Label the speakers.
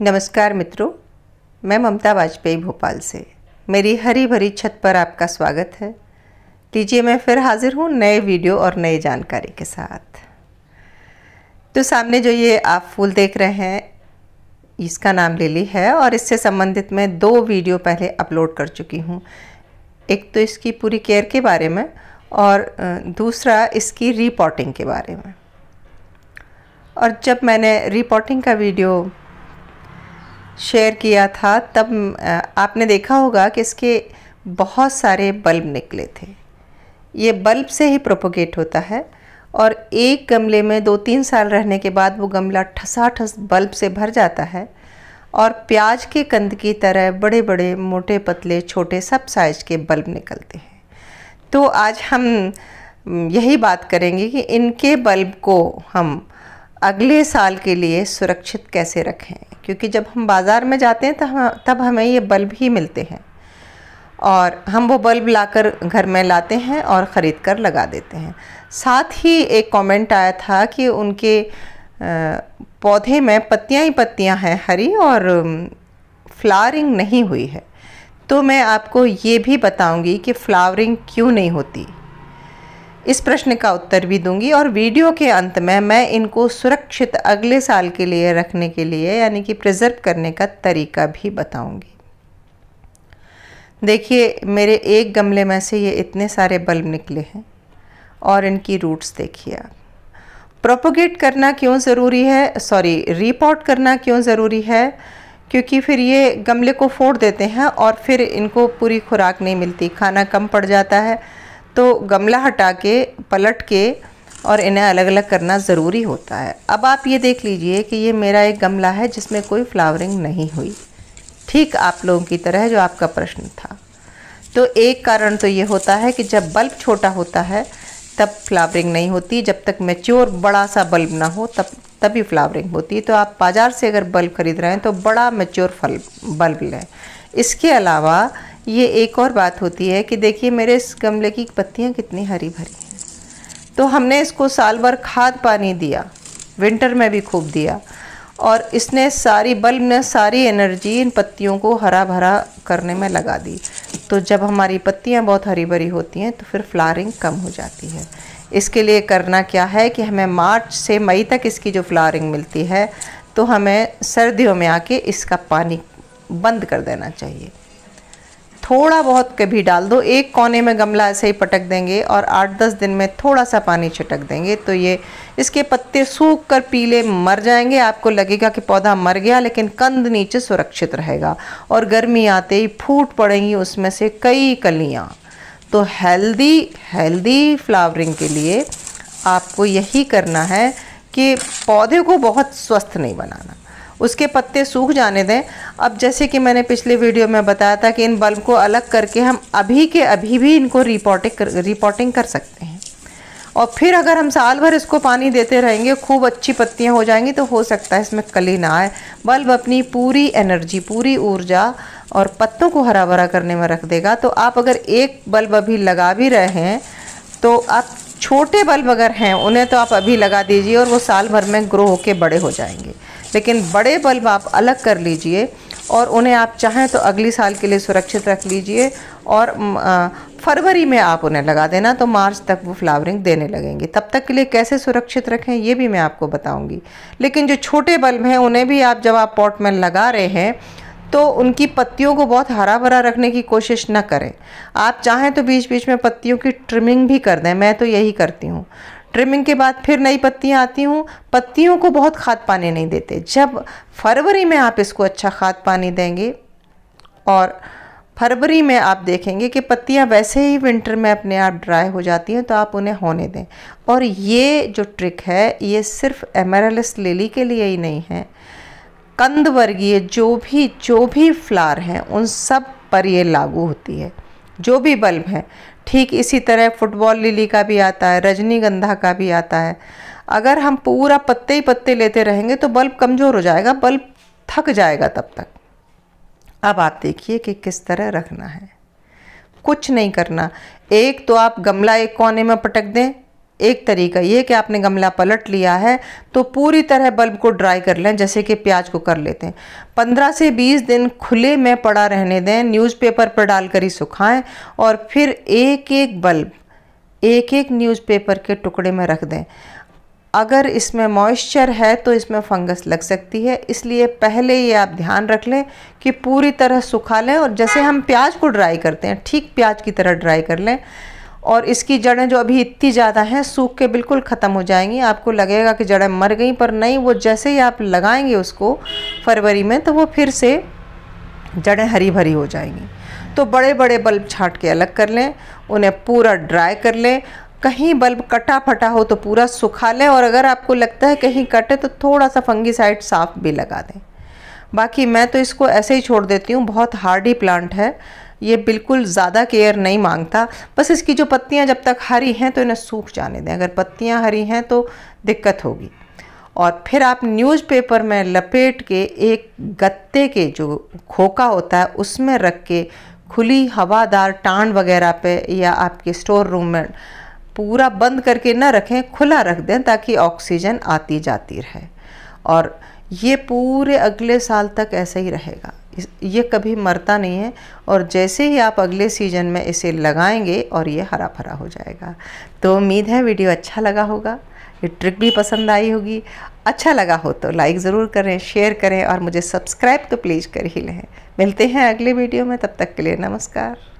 Speaker 1: नमस्कार मित्रों मैं ममता वाजपेयी भोपाल से मेरी हरी भरी छत पर आपका स्वागत है लीजिए मैं फिर हाज़िर हूँ नए वीडियो और नए जानकारी के साथ तो सामने जो ये आप फूल देख रहे हैं इसका नाम लिली है और इससे संबंधित मैं दो वीडियो पहले अपलोड कर चुकी हूँ एक तो इसकी पूरी केयर के बारे में और दूसरा इसकी रिपोर्टिंग के बारे में और जब मैंने रिपोर्टिंग का वीडियो शेयर किया था तब आपने देखा होगा कि इसके बहुत सारे बल्ब निकले थे ये बल्ब से ही प्रोपोगेट होता है और एक गमले में दो तीन साल रहने के बाद वो गमला ठसा ठस बल्ब से भर जाता है और प्याज के कंद की तरह बड़े बड़े मोटे पतले छोटे सब साइज के बल्ब निकलते हैं तो आज हम यही बात करेंगे कि इनके बल्ब को हम अगले साल के लिए सुरक्षित कैसे रखें क्योंकि जब हम बाज़ार में जाते हैं तब तब हमें ये बल्ब ही मिलते हैं और हम वो बल्ब लाकर घर में लाते हैं और ख़रीद कर लगा देते हैं साथ ही एक कमेंट आया था कि उनके पौधे में पत्तियां ही पत्तियां हैं हरी और फ्लावरिंग नहीं हुई है तो मैं आपको ये भी बताऊंगी कि फ्लावरिंग क्यों नहीं होती इस प्रश्न का उत्तर भी दूंगी और वीडियो के अंत में मैं इनको सुरक्षित अगले साल के लिए रखने के लिए यानी कि प्रिजर्व करने का तरीका भी बताऊंगी देखिए मेरे एक गमले में से ये इतने सारे बल्ब निकले हैं और इनकी रूट्स देखिए आप प्रोपोगेट करना क्यों ज़रूरी है सॉरी रिपोर्ट करना क्यों ज़रूरी है क्योंकि फिर ये गमले को फोड़ देते हैं और फिर इनको पूरी खुराक नहीं मिलती खाना कम पड़ जाता है तो गमला हटा के पलट के और इन्हें अलग अलग करना ज़रूरी होता है अब आप ये देख लीजिए कि ये मेरा एक गमला है जिसमें कोई फ्लावरिंग नहीं हुई ठीक आप लोगों की तरह जो आपका प्रश्न था तो एक कारण तो ये होता है कि जब बल्ब छोटा होता है तब फ्लावरिंग नहीं होती जब तक मेच्योर बड़ा सा बल्ब ना हो तब तभी फ्लावरिंग होती है तो आप बाज़ार से अगर बल्ब खरीद रहे हैं तो बड़ा मेच्योर फल बल्ब लें इसके अलावा ये एक और बात होती है कि देखिए मेरे इस गमले की पत्तियाँ कितनी हरी भरी हैं तो हमने इसको साल भर खाद पानी दिया विंटर में भी खूब दिया और इसने सारी बल्ब ने सारी एनर्जी इन पत्तियों को हरा भरा करने में लगा दी तो जब हमारी पत्तियाँ बहुत हरी भरी होती हैं तो फिर फ्लारिंग कम हो जाती है इसके लिए करना क्या है कि हमें मार्च से मई तक इसकी जो फ्लारिंग मिलती है तो हमें सर्दियों में आके इसका पानी बंद कर देना चाहिए थोड़ा बहुत कभी डाल दो एक कोने में गमला ऐसे ही पटक देंगे और आठ दस दिन में थोड़ा सा पानी छिटक देंगे तो ये इसके पत्ते सूख कर पीले मर जाएंगे आपको लगेगा कि पौधा मर गया लेकिन कंद नीचे सुरक्षित रहेगा और गर्मी आते ही फूट पड़ेंगी उसमें से कई कलियाँ तो हेल्दी हेल्दी फ्लावरिंग के लिए आपको यही करना है कि पौधे को बहुत स्वस्थ नहीं बनाना उसके पत्ते सूख जाने दें अब जैसे कि मैंने पिछले वीडियो में बताया था कि इन बल्ब को अलग करके हम अभी के अभी भी इनको रिपोर्टिंग कर रिपोर्टिंग कर सकते हैं और फिर अगर हम साल भर इसको पानी देते रहेंगे खूब अच्छी पत्तियाँ हो जाएंगी तो हो सकता है इसमें कली ना आए बल्ब अपनी पूरी एनर्जी पूरी ऊर्जा और पत्तों को हरा भरा करने में रख देगा तो आप अगर एक बल्ब अभी लगा भी रहे हैं तो आप छोटे बल्ब अगर हैं उन्हें तो आप अभी लगा दीजिए और वो साल भर में ग्रो होके बड़े हो जाएंगे लेकिन बड़े बल्ब आप अलग कर लीजिए और उन्हें आप चाहें तो अगले साल के लिए सुरक्षित रख लीजिए और फरवरी में आप उन्हें लगा देना तो मार्च तक वो फ्लावरिंग देने लगेंगे तब तक के लिए कैसे सुरक्षित रखें ये भी मैं आपको बताऊंगी लेकिन जो छोटे बल्ब हैं उन्हें भी आप जब आप पॉट में लगा रहे हैं तो उनकी पत्तियों को बहुत हरा भरा रखने की कोशिश न करें आप चाहें तो बीच बीच में पत्तियों की ट्रिमिंग भी कर दें मैं तो यही करती हूँ ट्रिमिंग के बाद फिर नई पत्तियाँ आती हूँ पत्तियों को बहुत खाद पानी नहीं देते जब फरवरी में आप इसको अच्छा खाद पानी देंगे और फरवरी में आप देखेंगे कि पत्तियाँ वैसे ही विंटर में अपने आप ड्राई हो जाती हैं तो आप उन्हें होने दें और ये जो ट्रिक है ये सिर्फ एमरलिस लिली के लिए ही नहीं है कंद वर्गीय जो भी जो भी फ्लार हैं उन सब पर ये लागू होती है जो भी बल्ब है ठीक इसी तरह फुटबॉल लिली का भी आता है रजनीगंधा का भी आता है अगर हम पूरा पत्ते ही पत्ते लेते रहेंगे तो बल्ब कमज़ोर हो जाएगा बल्ब थक जाएगा तब तक अब आप देखिए कि किस तरह रखना है कुछ नहीं करना एक तो आप गमला एक कोने में पटक दें एक तरीका ये कि आपने गमला पलट लिया है तो पूरी तरह बल्ब को ड्राई कर लें जैसे कि प्याज को कर लेते हैं 15 से 20 दिन खुले में पड़ा रहने दें न्यूज़पेपर पर डालकर ही सुखाएं और फिर एक एक बल्ब एक एक न्यूज़पेपर के टुकड़े में रख दें अगर इसमें मॉइस्चर है तो इसमें फंगस लग सकती है इसलिए पहले ये आप ध्यान रख लें कि पूरी तरह सुखा लें और जैसे हम प्याज को ड्राई करते हैं ठीक प्याज की तरह ड्राई कर लें और इसकी जड़ें जो अभी इतनी ज़्यादा हैं सूख के बिल्कुल ख़त्म हो जाएंगी आपको लगेगा कि जड़ें मर गई पर नहीं वो जैसे ही आप लगाएंगे उसको फरवरी में तो वो फिर से जड़ें हरी भरी हो जाएंगी तो बड़े बड़े बल्ब छाट के अलग कर लें उन्हें पूरा ड्राई कर लें कहीं बल्ब कटा फटा हो तो पूरा सुखा लें और अगर आपको लगता है कहीं कटे तो थोड़ा सा फंगीसाइड साफ भी लगा दें बाकी मैं तो इसको ऐसे ही छोड़ देती हूँ बहुत हार्डी प्लांट है ये बिल्कुल ज़्यादा केयर नहीं मांगता बस इसकी जो पत्तियाँ जब तक हरी हैं तो इन्हें सूख जाने दें अगर पत्तियाँ हरी हैं तो दिक्कत होगी और फिर आप न्यूज़पेपर में लपेट के एक गत्ते के जो खोखा होता है उसमें रख के खुली हवादार टाँड वगैरह पे या आपके स्टोर रूम में पूरा बंद करके ना रखें खुला रख दें ताकि ऑक्सीजन आती जाती रहे और ये पूरे अगले साल तक ऐसा ही रहेगा ये कभी मरता नहीं है और जैसे ही आप अगले सीजन में इसे लगाएंगे और ये हरा भरा हो जाएगा तो उम्मीद है वीडियो अच्छा लगा होगा ये ट्रिक भी पसंद आई होगी अच्छा लगा हो तो लाइक ज़रूर करें शेयर करें और मुझे सब्सक्राइब तो प्लीज़ कर ही लें मिलते हैं अगले वीडियो में तब तक के लिए नमस्कार